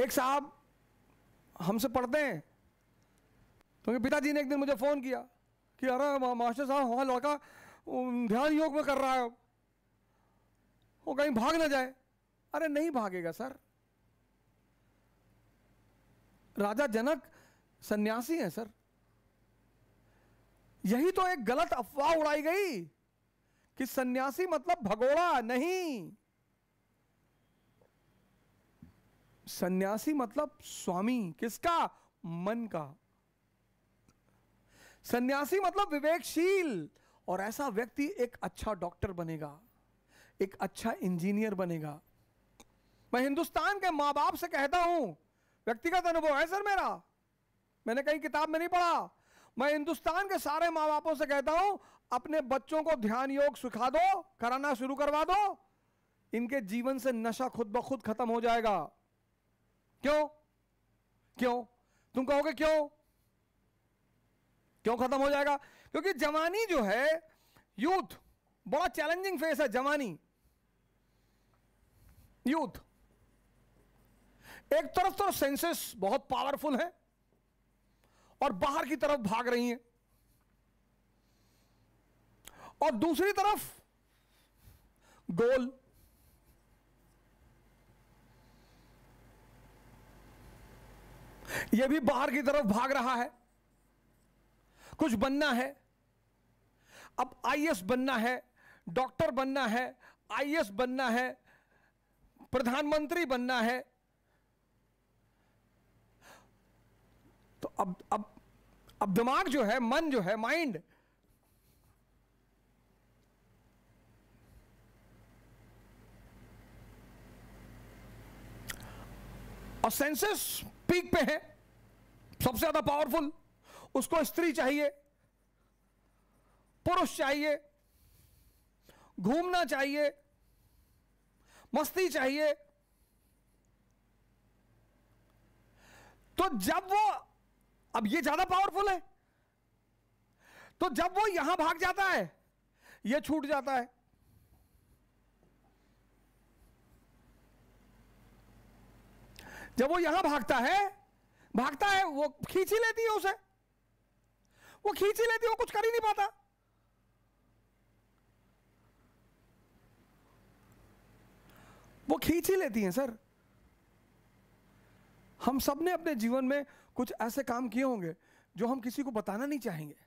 एक साहब हमसे पढ़ते हैं तो पिताजी ने एक दिन मुझे फ़ोन किया कि अरे मास्टर साहब हमारा लड़का ध्यान योग में कर रहा है वो कहीं भाग ना जाए अरे नहीं भागेगा सर राजा जनक सन्यासी हैं सर यही तो एक गलत अफवाह उड़ाई गई कि सन्यासी मतलब भगोड़ा नहीं सन्यासी मतलब स्वामी किसका मन का सन्यासी मतलब विवेकशील और ऐसा व्यक्ति एक अच्छा डॉक्टर बनेगा एक अच्छा इंजीनियर बनेगा मैं हिंदुस्तान के मां बाप से कहता हूं व्यक्तिगत अनुभव है सर मेरा मैंने कहीं किताब में नहीं पढ़ा मैं हिंदुस्तान के सारे मां बापों से कहता हूं अपने बच्चों को ध्यान योग सिखा दो कराना शुरू करवा दो इनके जीवन से नशा खुद ब खुद खत्म हो जाएगा क्यों क्यों तुम कहोगे क्यों क्यों खत्म हो जाएगा क्योंकि जवानी जो है यूथ बड़ा चैलेंजिंग फेस है जवानी यूथ एक तरफ तो सेंसेस बहुत पावरफुल है और बाहर की तरफ भाग रही है और दूसरी तरफ गोल यह भी बाहर की तरफ भाग रहा है कुछ बनना है अब आईएएस बनना है डॉक्टर बनना है आईएएस बनना है प्रधानमंत्री बनना है तो अब अब अब दिमाग जो है मन जो है माइंड और सेंसेस पीक पे है सबसे ज्यादा पावरफुल उसको स्त्री चाहिए पुरुष चाहिए घूमना चाहिए मस्ती चाहिए तो जब वो अब ये ज्यादा पावरफुल है तो जब वो यहां भाग जाता है ये छूट जाता है जब वो यहां भागता है भागता है वो खींच ही लेती है उसे वो खींच ही लेती है वो कुछ कर ही नहीं पाता वो खींच ही लेती है सर हम सब ने अपने जीवन में कुछ ऐसे काम किए होंगे जो हम किसी को बताना नहीं चाहेंगे